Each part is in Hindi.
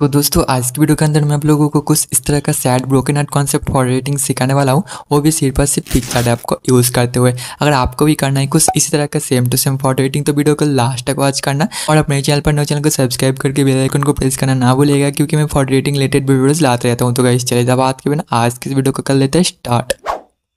तो दोस्तों आज की वीडियो के अंदर मैं आप लोगों को कुछ इस तरह का sad broken heart concept photo editing सिखाने वाला हूँ वो भी सिर्फ और सिर्फ फ्लिपकार्ट ऐप को यूज़ करते हुए अगर आपको भी करना है कुछ इसी तरह का same to same photo editing तो वीडियो को लास्ट तक वॉच करना और अपने चैनल पर नए चैनल को सब्सक्राइब करके बेलाइकन को प्रेस करना ना भूलेगा क्योंकि मैं फॉर रेटिंग रिलेटेड वीडियोज़ लाते रहता हूँ तो गाइस चले जब बात के बिना आज की वीडियो को कर लेते हैं स्टार्ट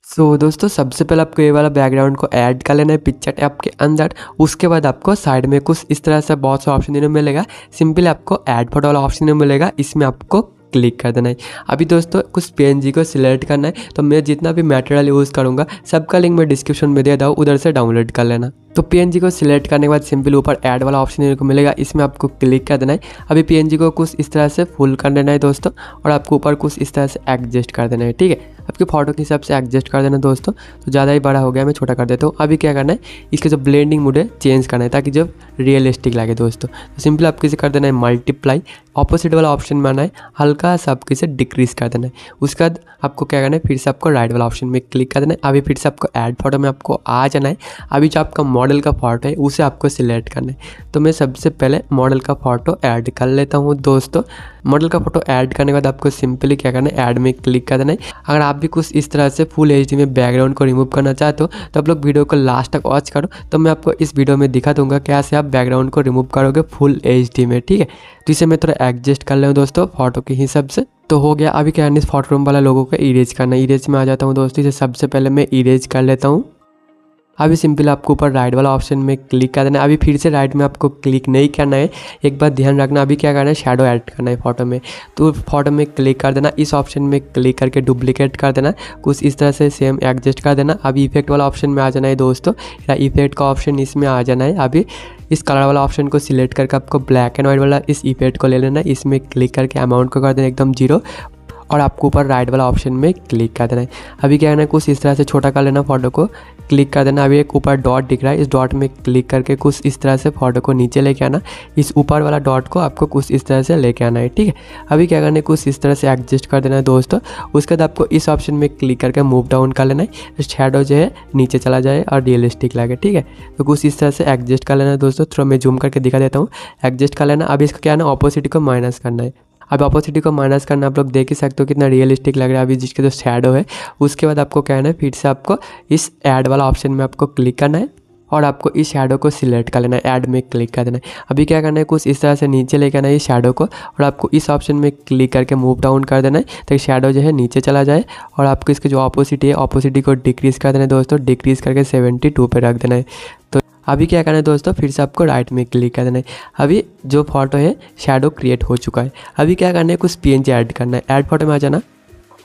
सो so, दोस्तों सबसे पहले आपको ये वाला बैकग्राउंड को ऐड कर लेना है पिक्चर टैप के अंदर उसके बाद आपको साइड में कुछ इस तरह से बहुत सा ऑप्शन देने मिलेगा सिंपली आपको ऐड फोटो वाला ऑप्शन मिलेगा इसमें आपको क्लिक कर देना है अभी दोस्तों कुछ पी को सिलेक्ट करना है तो मैं जितना भी मटेरियल यूज़ करूँगा सबका लिंक मैं डिस्क्रिप्शन में दे दूँ उधर से डाउनलोड कर लेना तो पी को सिलेक्ट करने के बाद सिंपल ऊपर ऐड वाला ऑप्शन देने को मिलेगा इसमें आपको क्लिक कर देना है अभी पी को कुछ इस तरह से फुल कर देना है दोस्तों और आपको ऊपर कुछ इस तरह से एडजस्ट कर देना है ठीक है आपके फोटो के हिसाब से एडजस्ट कर देना दोस्तों तो ज़्यादा ही बड़ा हो गया मैं छोटा कर देता हूँ तो अभी क्या करना है इसके जो ब्लेंडिंग है चेंज करना है ताकि जब रियलिस्टिक लगे दोस्तों तो सिंपल आपके से कर देना है मल्टीप्लाई ऑपोजिट वाला ऑप्शन में आना है हल्का सा आपके से डिक्रीज कर देना है उसके बाद आपको क्या करना है फिर से आपको राइट वाला ऑप्शन में क्लिक कर देना है अभी फिर से आपको ऐड फोटो में आपको आ जाना है अभी जो आपका मॉडल का फोटो है उसे आपको सिलेक्ट करना है तो मैं सबसे पहले मॉडल का फोटो ऐड कर लेता हूँ दोस्तों मॉडल का फोटो ऐड करने के बाद आपको सिंपली क्या करना है ऐड में क्लिक कर देना है अगर आप भी कुछ इस तरह से फुल एच में बैकग्राउंड को रिमूव करना चाहते हो तो आप लोग वीडियो को लास्ट तक वॉच करो तो मैं आपको इस वीडियो में दिखा दूंगा कैसे आप बैकग्राउंड को रिमूव करोगे फुल एच में ठीक है तो इसे मैं थोड़ा एडजस्ट कर लूँ दोस्तों फोटो के हिसाब से तो हो गया अभी क्या फोटो रूम वाला लोगों का इरेज करना इरेज में आ जाता हूँ दोस्तों इसे सबसे पहले मैं इरेज कर लेता हूँ अभी सिंपल आपको ऊपर राइट वाला ऑप्शन में क्लिक कर देना है अभी फिर से राइट में आपको क्लिक नहीं करना है एक बार ध्यान रखना अभी क्या करना है शेडो ऐड करना है फोटो में तो फोटो में क्लिक कर देना इस ऑप्शन में क्लिक करके डुप्लीकेट कर देना कुछ इस तरह से सेम एडजस्ट कर देना अभी इफेक्ट वाला ऑप्शन में आ जाना है दोस्तों या इफेक्ट का ऑप्शन इसमें आ जाना है अभी इस कलर वाला ऑप्शन को सिलेक्ट करके आपको ब्लैक एंड व्हाइट वाला इस इफेक्ट को ले लेना इसमें क्लिक करके अमाउंट को कर देना एकदम जीरो और आपको ऊपर राइट वाला ऑप्शन में क्लिक कर देना है अभी क्या करना है कुछ इस तरह से छोटा कर लेना फोटो को क्लिक कर देना अभी एक ऊपर डॉट दिख रहा है इस डॉट में क्लिक करके कुछ इस तरह से फोटो को नीचे लेके आना इस ऊपर वाला डॉट को आपको कुछ इस तरह से लेके आना है ठीक है अभी क्या करना है कुछ इस तरह से एडजस्ट कर देना है दोस्तों उसके बाद आपको इस ऑप्शन में क्लिक करके मूव डाउन कर लेना है शेडो जो है नीचे चला जाए और रियलिस्टिक लगे ठीक है तो कुछ इस तरह से एडजस्ट कर लेना है दोस्तों थोड़ा मैं जूम करके दिखा देता हूँ एडजस्ट कर लेना अभी इसको क्या है ना ऑपोजिट को माइनस करना है अब अपोसिटी को माइनस करना आप लोग देख ही सकते हो कितना रियलिस्टिक लग रहा है अभी जिसके जो शेडो है उसके बाद आपको कहना है फिर से आपको इस ऐड वाला ऑप्शन में आपको क्लिक करना है और आपको इस शेडो को सिलेक्ट कर लेना है ऐड में क्लिक कर देना है अभी क्या करना है कुछ इस तरह से नीचे लेकर आना है इस शेडो को और आपको इस ऑप्शन में क्लिक करके मूव डाउन कर देना है ताकि शेडो जो है नीचे चला जाए और आपको इसके जो ऑपोसिटी है ऑपोसिटी को डिक्रीज़ कर देना है दोस्तों डिक्रीज़ करके सेवेंटी टू पर रख देना है तो अभी क्या करना है दोस्तों फिर से आपको राइट में क्लिक कर देना है अभी जो फोटो है शेडो क्रिएट हो चुका है अभी क्या करना है कुछ पी ऐड करना है ऐड फोटो में आ जाना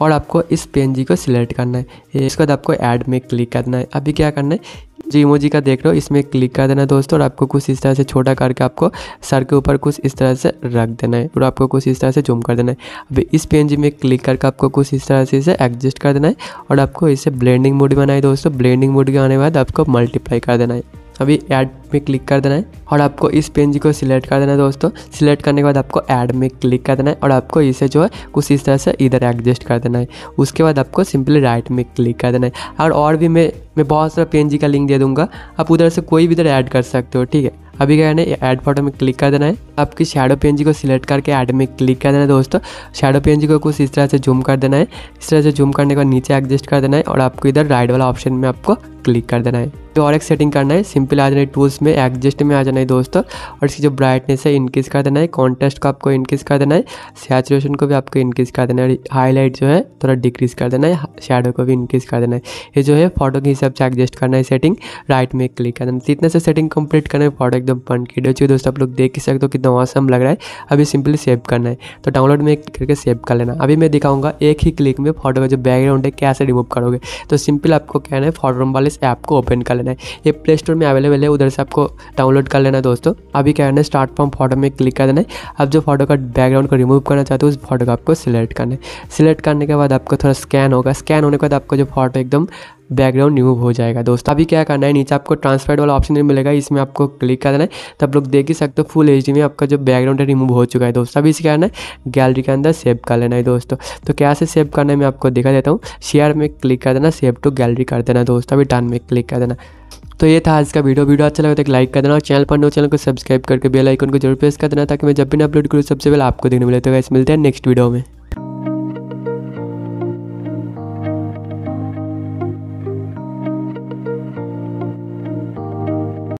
और आपको इस पी को सिलेक्ट करना है इसके बाद आपको ऐड में क्लिक करना है अभी क्या करना है जो इमोजी का देख रहे हो इसमें क्लिक कर देना है दोस्तों और आपको कुछ इस तरह से छोटा करके आपको सर के ऊपर कुछ इस तरह से रख देना है और आपको कुछ इस तरह से जूम कर देना है अभी इस जी में क्लिक करके आपको कुछ इस तरह से इसे एडजस्ट कर देना है और आपको इसे ब्लेंडिंग मोड बनाए दोस्तों ब्लेंडिंग मोड के आने के बाद आपको मल्टीप्लाई कर देना है अभी ऐड में क्लिक कर देना है और आपको इस पेज को सिलेक्ट कर देना है दोस्तों सिलेक्ट करने के बाद आपको ऐड में क्लिक कर देना है और आपको इसे जो है कुछ इस तरह से इधर एडजस्ट कर देना है उसके बाद आपको सिंपली राइट में क्लिक कर देना है और और भी मैं मैं बहुत सारा पेन का लिंक दे दूंगा आप उधर से कोई भी इधर ऐड कर सकते हो ठीक है अभी क्या है ऐड फोटो में क्लिक कर देना है आपकी शेडो पेन को सिलेक्ट करके ऐड में क्लिक कर देना है दोस्तों शेडो पेन को कुछ इस तरह से जूम कर देना है इस तरह से जूम करने के बाद नीचे एडजस्ट कर देना है और आपको इधर राइट वाला ऑप्शन में आपको क्लिक कर देना है तो और एक सेटिंग करना है सिंपल आ जाना है टूल्स में एडजस्ट में आ जाना है दोस्तों और इसकी जो ब्राइटनेस है इंक्रीज़ कर देना है कॉन्टेस्ट को आपको इंक्रीज़ कर देना है सैचुरेशन को भी आपको इंक्रीज़ कर देना है हाईलाइट जो है थोड़ा डिक्रीज़ कर देना है शेडो को भी इंक्रीज़ कर देना है ये जो है फोटो के हिसाब से एडजस्ट करना है सेटिंग राइट में क्लिक कर देना इतने से सेटिंग कंप्लीट करना है फोटो तो एकदम फन की डे दोस्तों आप लोग देख ही सकते हो कितना मौसम लग रहा है अभी सिंपली सेव करना है तो डाउनलोड में करके सेव कर लेना अभी मैं दिखाऊंगा एक ही क्लिक में फोटो का जो बैकग्राउंड है कैसे रिमूव करोगे तो सिंपल आपको कहना है फोटो वाले इस ऐप को ओपन कर लेना है ये प्ले स्टोर में अवेलेबल है उधर से आपको डाउनलोड कर लेना है दोस्तों अभी क्या करना है स्टार्ट फॉर्म फोटो में क्लिक कर देना है अब जो फोटो का बैकग्राउंड को रिमूव करना चाहते हो उस फोटो को आपको सिलेक्ट करना है सिलेक्ट करने के बाद आपको थोड़ा स्कैन होगा स्कैन होने के बाद आपको जो फोटो एकदम बैकग्राउंड रिमूव हो जाएगा दोस्तों अभी क्या करना है नीचे आपको ट्रांसफर्ड वाला ऑप्शन मिलेगा इसमें आपको क्लिक करना है तब लोग देख ही सकते हो फुल एच में आपका जो बैकग्राउंड है रिमूव हो चुका है दोस्तों अभी इसे करना है गैलरी के अंदर सेव कर लेना है दोस्तों तो कैसे सेव करना है मैं आपको दिखा देता हूँ शेयर में क्लिक कर देना सेव टू गैलरी कर देना दोस्तों अभी डन में क्लिक कर देना तो ये था आज का वीडियो वीडियो अच्छा लगा तो एक लाइक कर देना और चैनल पर नो चैनल को सब्सक्राइब करके बेल आइकन को जरूर प्रेस कर देना ताकि मैं जब भी अपलोड करूँ सबसे पहले आपको देखने मिले तो वैसे मिलते हैं नेक्स्ट वीडियो में